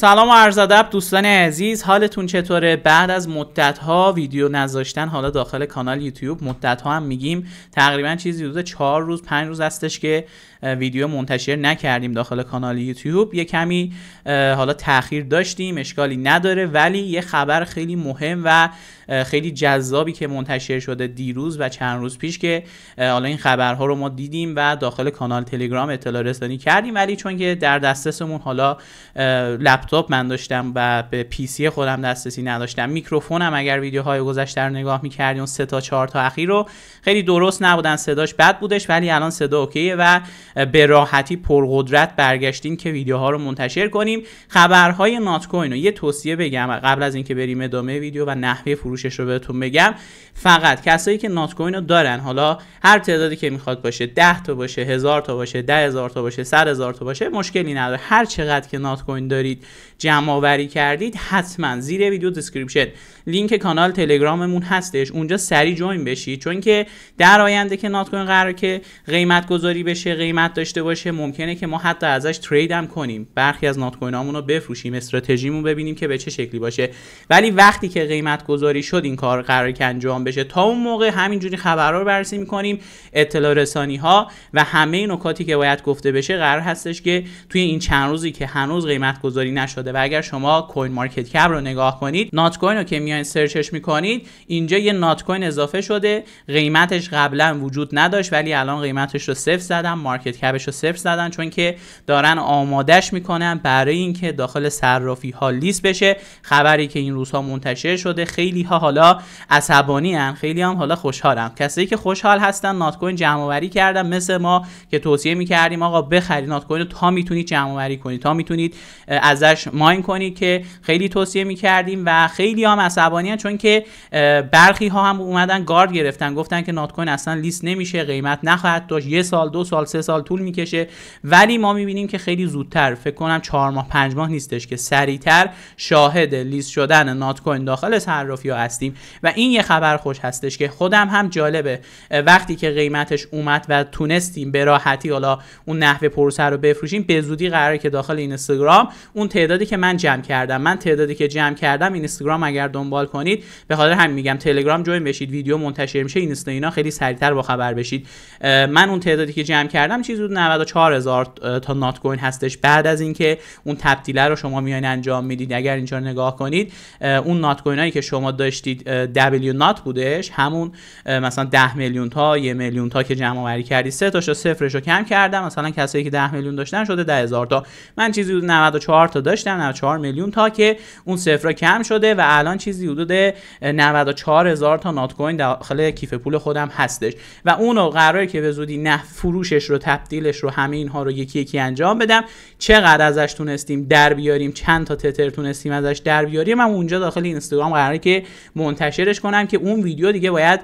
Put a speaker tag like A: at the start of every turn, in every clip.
A: سلام و عرض ادب دوستان عزیز حالتون چطوره بعد از مدت ها ویدیو نذاشتن حالا داخل کانال یوتیوب مدت ها هم میگیم تقریبا چیزی حدود چهار روز پنج روز هستش که ویدیو منتشر نکردیم داخل کانال یوتیوب یه کمی حالا تاخیر داشتیم اشکالی نداره ولی یه خبر خیلی مهم و خیلی جذابی که منتشر شده دیروز و چند روز پیش که حالا این خبرها رو ما دیدیم و داخل کانال تلگرام اطلاع رسانی کردیم ولی چون که در دسترسمون حالا لپتاپ من داشتم و به پی سی خودم دسترسی نداشتم میکروفونم اگر ویدیوهای گذشته رو نگاه میکردی اون سه تا چهار تا اخیر رو خیلی درست نبودن صداش بد بودش ولی الان صدا اوکیه و به راحتی پرقدرت برگشتیم که ویدیوها رو منتشر کنیم خبرهای نات کوین رو یه توصیه بگم قبل از اینکه بریم ادامه ویدیو و نحوه فروشش رو بهتون بگم فقط کسایی که نات کوین رو دارن حالا هر تعدادی که میخواد باشه 10 تا باشه هزار تا باشه ده هزار تا باشه 100 هزار تا باشه مشکلی نداره هر چقدر که نات کوین دارید جمع آوری کردید حتما زیر ویدیو دسکریپشن لینک کانال تلگراممون هستش اونجا سری جوین بشید چون که در آینده که نات کوین قرار که قیمت گذاری بشه قیمت داشته باشه ممکنه که ما حتی ازش ترید هم کنیم برخی از نات کوین رو بفروشیم استراتژیمون ببینیم که به چه شکلی باشه ولی وقتی که قیمت گذاری شد این کار قرار که انجام بشه تا اون موقع همینجوری خبرها رو بررسی میکنیم اطلاع رسانی ها و همه نکاتی که باید گفته بشه قرار هستش که توی این چند روزی که هنوز قیمت گذاری نشده و اگر شما کوین مارکت کپ رو نگاه کنید نات کوین رو که میایین سرچش میکنید اینجا یه نات کوین اضافه شده قیمتش قبلا وجود نداشت ولی الان قیمتش رو صفر زدن مارکت کپش رو صفر زدن چون که دارن آمادش میکنن برای اینکه داخل صرافی ها لیست بشه خبری که این روزها منتشر شده خیلی ها حالا عصبانی ان خیلی هم حالا خوشحالم کسایی که خوشحال هستن نات کوین جمع آوری کردن مثل ما که توصیه میکردیم آقا بخرید نات کوین رو تا میتونید جمع آوری کنید تا میتونید ازش ازش ماین کنید که خیلی توصیه کردیم و خیلی هم عصبانی چون که برخی ها هم اومدن گارد گرفتن گفتن که نات کوین اصلا لیست نمیشه قیمت نخواهد داشت یه سال دو سال سه سال طول میکشه ولی ما بینیم که خیلی زودتر فکر کنم چهار ماه پنج ماه نیستش که سریعتر شاهد لیست شدن نات کوین داخل صرافی ها هستیم و این یه خبر خوش هستش که خودم هم جالبه وقتی که قیمتش اومد و تونستیم به راحتی حالا اون نحوه پروسه رو بفروشیم به زودی قراره که داخل اینستاگرام اون تعداد تعدادی که من جمع کردم من تعدادی که جمع کردم اینستاگرام اگر دنبال کنید به خاطر همین میگم تلگرام جوین بشید ویدیو منتشر میشه اینستا اینا خیلی سریعتر با خبر بشید من اون تعدادی که جمع کردم چیزی حدود 94000 تا نات کوین هستش بعد از اینکه اون تبدیله رو شما میایین انجام میدید اگر اینجا نگاه کنید اون نات کوین هایی که شما داشتید دبلیو نات بودش همون مثلا 10 میلیون تا یه میلیون تا که جمع آوری کردی سه تاشو صفرش رو کم کردم مثلا کسایی که 10 میلیون داشتن شده 10000 تا من چیزی حدود 94 تا داشتم 94 میلیون تا که اون صفر کم شده و الان چیزی حدود 94 هزار تا نات کوین داخل کیف پول خودم هستش و اونو قراره که به زودی نه فروشش رو تبدیلش رو همه اینها رو یکی یکی انجام بدم چقدر ازش تونستیم در بیاریم چند تا تتر تونستیم ازش در بیاریم من اونجا داخل اینستاگرام قراره که منتشرش کنم که اون ویدیو دیگه باید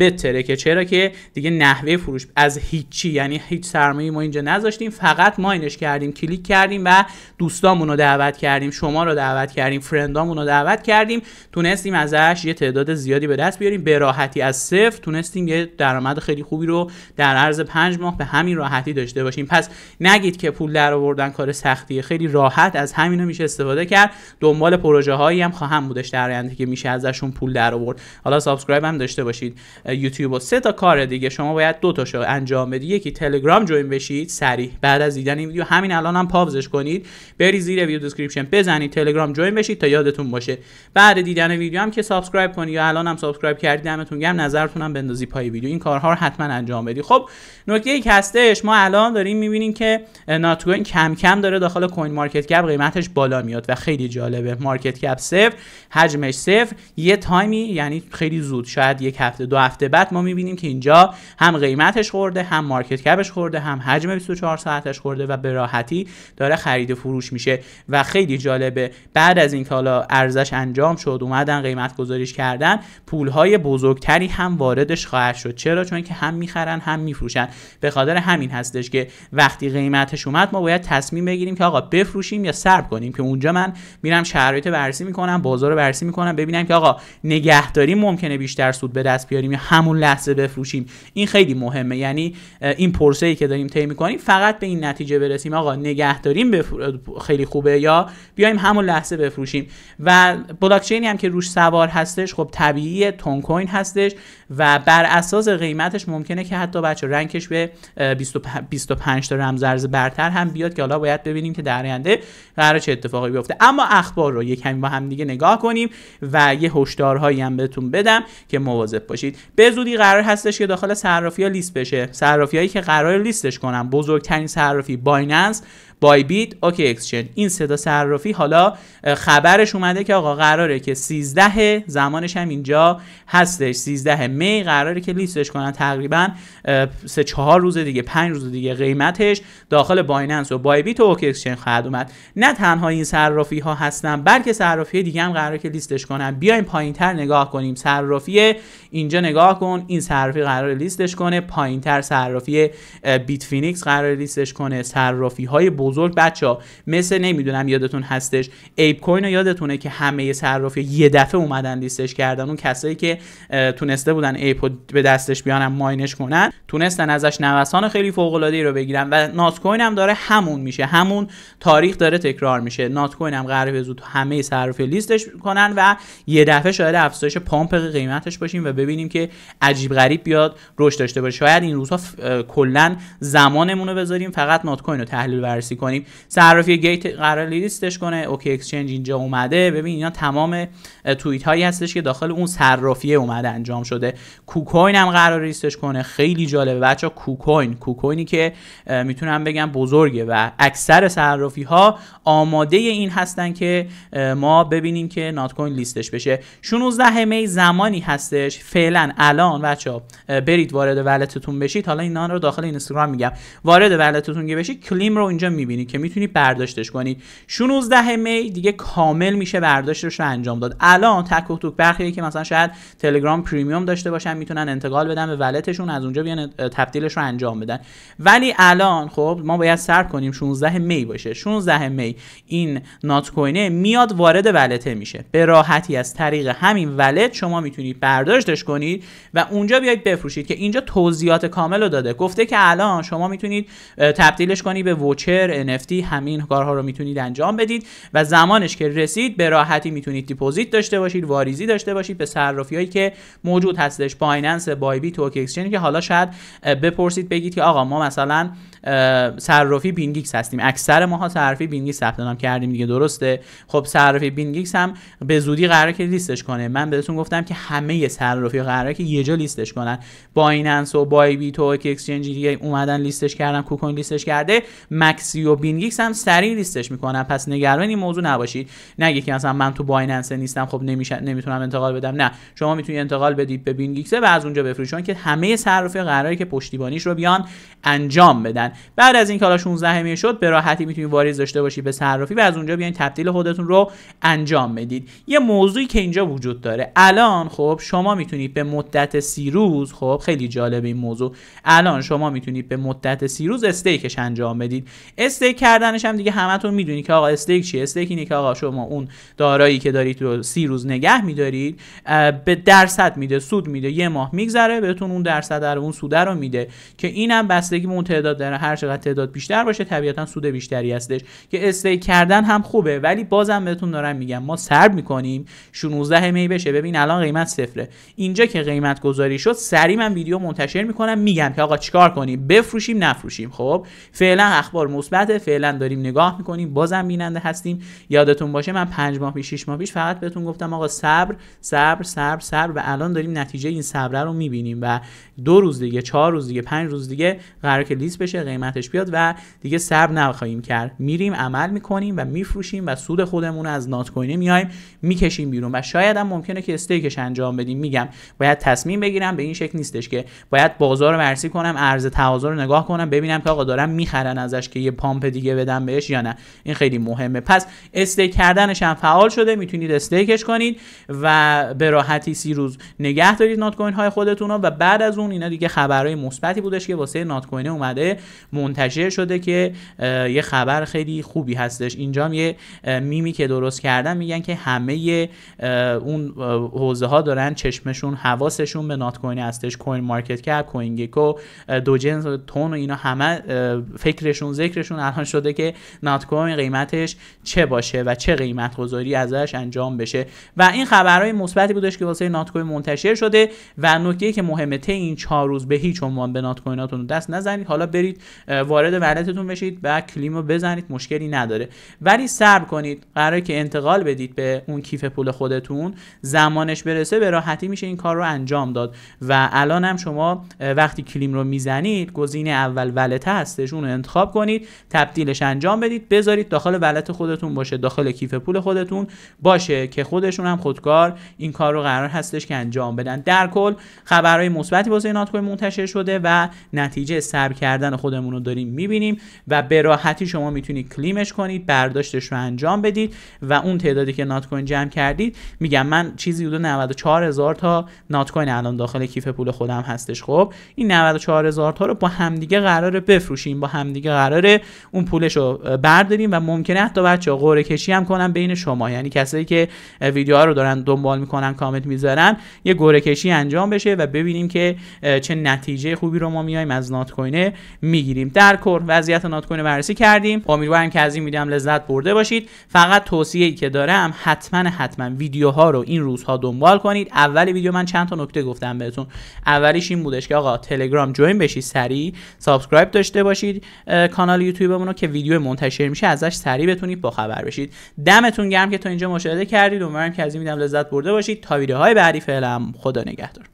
A: بتره که چرا که دیگه نحوه فروش از هیچی یعنی هیچ سرمایه ما اینجا نذاشتیم فقط ماینش ما کردیم کلیک کردیم و دوستامون دعوت کردیم شما رو دعوت کردیم فرندامون رو دعوت کردیم تونستیم ازش یه تعداد زیادی به دست بیاریم به راحتی از صفر تونستیم یه درآمد خیلی خوبی رو در عرض پنج ماه به همین راحتی داشته باشیم پس نگید که پول در آوردن کار سختیه خیلی راحت از همینو میشه استفاده کرد دنبال پروژه هایی هم خواهم بودش در آینده که میشه ازشون پول در آورد حالا سابسکرایب هم داشته باشید یوتیوب و سه تا کار دیگه شما باید دو تاشو انجام بدید یکی تلگرام جوین بشید سریع بعد از دیدن این ویدیو همین الان هم پاوزش کنید بری زیر ویدیو دیسکریپشن بزنید تلگرام جوین بشید تا یادتون باشه بعد دیدن ویدیو هم که سابسکرایب کنی یا الان هم سابسکرایب کردید دمتون گرم نظرتون هم بندازی پای ویدیو این کارها رو حتما انجام بدید خب نکته یک هستش ما الان داریم میبینیم که ناتکوین کم کم داره داخل کوین مارکت کپ قیمتش بالا میاد و خیلی جالبه مارکت کپ صفر حجمش صفر یه تایمی یعنی خیلی زود شاید یک هفته دو هفته بعد ما میبینیم که اینجا هم قیمتش خورده هم مارکت کپش خورده هم حجم 24 ساعتش خورده و به راحتی داره خرید فروش میشه و خیلی جالبه بعد از اینکه حالا ارزش انجام شد اومدن قیمت گذاریش کردن پولهای بزرگتری هم واردش خواهد شد چرا چون که هم میخرن هم میفروشن به خاطر همین هستش که وقتی قیمتش اومد ما باید تصمیم بگیریم که آقا بفروشیم یا سرب کنیم که اونجا من میرم شرایط بررسی میکنم بازار رو بررسی میکنم ببینم که آقا نگهداری ممکنه بیشتر سود به دست بیاریم یا همون لحظه بفروشیم این خیلی مهمه یعنی این پرسه ای که داریم طی میکنیم فقط به این نتیجه برسیم آقا نگهداریم بفر... خیلی خوب یا بیایم همون لحظه بفروشیم و بلاکچینی هم که روش سوار هستش خب طبیعی تون کوین هستش و بر اساس قیمتش ممکنه که حتی بچه رنکش به 25 تا رمز برتر هم بیاد که حالا باید ببینیم که در آینده قرار چه اتفاقی بیفته اما اخبار رو یک کمی با هم دیگه نگاه کنیم و یه هشدارهایی هم بهتون بدم که مواظب باشید به زودی قرار هستش که داخل صرافی لیست بشه صرافی که قرار لیستش کنم بزرگترین صرافی بایننس بای بیت اوکی اکسچنج این صدا صرافی حالا خبرش اومده که آقا قراره که 13 زمانش هم اینجا هستش 13 می قراره که لیستش کنن تقریبا سه چهار روز دیگه پنج روز دیگه قیمتش داخل بایننس و بای بیت و اوکی اکسچنج خواهد اومد نه تنها این صرافی ها هستن بلکه صرافی دیگه هم قراره که لیستش کنن بیایم پایینتر نگاه کنیم صرافی اینجا نگاه کن این صرافی قرار لیستش کنه پایینتر صرافی بیت فینیکس قرار لیستش کنه صرافی های بزرگ بچه ها مثل نمیدونم یادتون هستش ایپ کوین رو یادتونه که همه صرافی یه دفعه اومدن لیستش کردن اون کسایی که تونسته بودن ایپ به دستش بیانم ماینش کنن تونستن ازش نوسان خیلی فوق العاده ای رو بگیرن و نات کوین هم داره همون میشه همون تاریخ داره تکرار میشه نات کوین هم قراره زود همه صرافی لیستش کنن و یه دفعه شاید افزایش پامپ قیمتش باشیم و ببینیم که عجیب غریب بیاد رشد داشته باشه شاید این روزها کلا زمانمون رو بذاریم فقط نات کوین رو تحلیل کنیم صرافی گیت قرار لیستش کنه اوکی اکسچنج اینجا اومده ببین اینا تمام توییت هایی هستش که داخل اون صرافی اومده انجام شده کوکوین هم قرار لیستش کنه خیلی جالبه بچا کوکوین کوکوینی که میتونم بگم بزرگه و اکثر صرافی ها آماده این هستن که ما ببینیم که نات کوین لیستش بشه 16 می زمانی هستش فعلا الان بچا برید وارد ولتتون بشید حالا اینا رو داخل اینستاگرام میگم وارد ولتتون که بشید کلیم رو اینجا می میبینی که میتونید برداشتش کنید 16 می دیگه کامل میشه برداشتش رو انجام داد الان تک و توک برخی که مثلا شاید تلگرام پریمیوم داشته باشن میتونن انتقال بدن به ولتشون از اونجا بیان تبدیلش رو انجام بدن ولی الان خب ما باید سر کنیم 16 می باشه 16 می این نات کوینه میاد وارد ولته میشه به راحتی از طریق همین ولت شما میتونید برداشتش کنید و اونجا بیاید بفروشید که اینجا توضیحات کامل رو داده گفته که الان شما میتونید تبدیلش کنی به وچر NFT همین کارها رو میتونید انجام بدید و زمانش که رسید به راحتی میتونید دیپوزیت داشته باشید واریزی داشته باشید به صرافی هایی که موجود هستش بایننس بای بی توک اکسچنج که حالا شاید بپرسید بگید که آقا ما مثلا صرافی بینگیکس هستیم اکثر ماها صرافی بینگیکس ثبت نام کردیم دیگه درسته خب صرافی بینگیکس هم به زودی قراره که لیستش کنه من بهتون گفتم که همه صرافی قراره که یه جا لیستش کنن بایننس و بای بی توک اکسچنج اومدن لیستش کردن کوکوین لیستش کرده مکسی و بین هم سریع لیستش میکنن پس نگران این موضوع نباشید نه که مثلا من تو بایننس نیستم خب نمیشه نمیتونم انتقال بدم نه شما میتونید انتقال بدید به بین گیکس و از اونجا بفروشون که همه صرافی قراره که پشتیبانیش رو بیان انجام بدن بعد از این حالا 16 همه شد به راحتی میتونید واریز داشته باشید به صرافی و از اونجا بیان تبدیل خودتون رو انجام بدید یه موضوعی که اینجا وجود داره الان خب شما میتونید به مدت سی روز خب خیلی جالب این موضوع الان شما میتونید به مدت سی روز استیکش انجام بدید استیک کردنش هم دیگه همتون میدونید که آقا استیک چیه استیک اینه که آقا شما اون دارایی که دارید رو سی روز نگه میدارید به درصد میده سود میده یه ماه میگذره بهتون اون درصد در اون سوده رو میده که اینم بستگی به اون تعداد داره هر چقدر تعداد بیشتر باشه طبیعتا سود بیشتری هستش که استیک کردن هم خوبه ولی بازم بهتون دارم میگم ما سرب میکنیم 16 می بشه ببین الان قیمت صفره اینجا که قیمت گذاری شد سری من ویدیو منتشر میکنم میگم که آقا چیکار کنیم بفروشیم نفروشیم خب فعلا اخبار مثبت فعلا داریم نگاه میکنیم بازم بیننده هستیم یادتون باشه من پنج ماه پیش 6 ماه پیش فقط بهتون گفتم آقا صبر صبر صبر صبر و الان داریم نتیجه این صبر رو میبینیم و دو روز دیگه چهار روز دیگه پنج روز دیگه قرار که لیست بشه قیمتش بیاد و دیگه صبر نخواهیم کرد میریم عمل میکنیم و میفروشیم و سود خودمون از نات کوینه میایم میکشیم بیرون و شاید هم ممکنه که استیکش انجام بدیم میگم باید تصمیم بگیرم به این شکل نیستش که باید بازار رو بررسی کنم ارز تقاضا رو نگاه کنم ببینم که آقا دارم میخرن ازش که یه پامپ دیگه بدم بهش یا نه این خیلی مهمه پس استیک کردنش هم فعال شده میتونید استیکش کنید و به راحتی سی روز نگه دارید نات کوین های خودتون رو و بعد از اون اینا دیگه خبرهای مثبتی بودش که واسه نات کوین اومده منتشر شده که یه خبر خیلی خوبی هستش اینجا یه میمی که درست کردن میگن که همه اون حوزه ها دارن چشمشون حواسشون به نات کوین هستش کوین مارکت کپ کوین گکو دوجنز تون و اینا همه فکرشون ذکرشون تصمیمتون الان شده که نات کوین قیمتش چه باشه و چه قیمت گذاری ازش انجام بشه و این خبرهای مثبتی بودش که واسه نات کوین منتشر شده و نکته که مهمه این چهار روز به هیچ عنوان به نات ناتکویناتون دست نزنید حالا برید وارد ولتتون بشید و کلیمو بزنید مشکلی نداره ولی صبر کنید قراره که انتقال بدید به اون کیف پول خودتون زمانش برسه به راحتی میشه این کار رو انجام داد و الان هم شما وقتی کلیم رو میزنید گزینه اول ولته هستش اون رو انتخاب کنید تبدیلش انجام بدید بذارید داخل ولت خودتون باشه داخل کیف پول خودتون باشه که خودشون هم خودکار این کار رو قرار هستش که انجام بدن در کل خبرهای مثبتی واسه نات کوین منتشر شده و نتیجه صبر کردن خودمون رو داریم میبینیم و به راحتی شما میتونید کلیمش کنید برداشتش رو انجام بدید و اون تعدادی که نات کوین جمع کردید میگم من چیزی حدود 94000 تا نات کوین الان داخل کیف پول خودم هستش خب این 94000 تا رو با همدیگه قراره بفروشیم با همدیگه قراره اون پولش رو برداریم و ممکنه حتی بچه قرعه کشی هم کنن بین شما یعنی کسایی که ویدیوها رو دارن دنبال میکنن کامنت میذارن یه قرعه کشی انجام بشه و ببینیم که چه نتیجه خوبی رو ما میایم از نات کوینه میگیریم در کور وضعیت نات کوینه بررسی کردیم امیدوارم که از این ویدیو هم لذت برده باشید فقط توصیه ای که دارم حتما حتما ویدیوها رو این روزها دنبال کنید اول ویدیو من چند تا نکته گفتم بهتون اولیش این بودش که آقا تلگرام جوین بشی سریع سابسکرایب داشته باشید کانال یوتیوب یوتیوبمون منو که ویدیو منتشر میشه ازش سریع بتونید باخبر بشید دمتون گرم که تا اینجا مشاهده کردید امیدوارم که از این ویدیو لذت برده باشید تا ویدیوهای بعدی فعلا خدا نگهدار